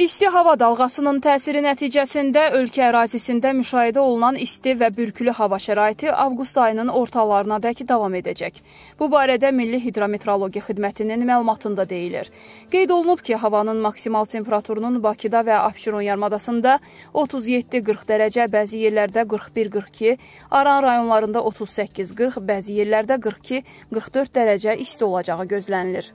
İsti hava dalğasının təsiri nəticəsində ölkə ərazisində müşahidə olunan isti və bürkülü hava şəraiti avqust ayının ortalarına dək davam edəcək. Bu barədə Milli Hidrometrologiya Xidmətinin məlumatında deyilir. Qeyd olunub ki, havanın maksimal temperaturunun Bakıda və Abşeron yarımadasında 37-40 dərəcə, bəzi yerlərdə 41-42, Aran rayonlarında 38-40, bəzi yerlərdə 42-44 dərəcə isti olacağı gözlənilir.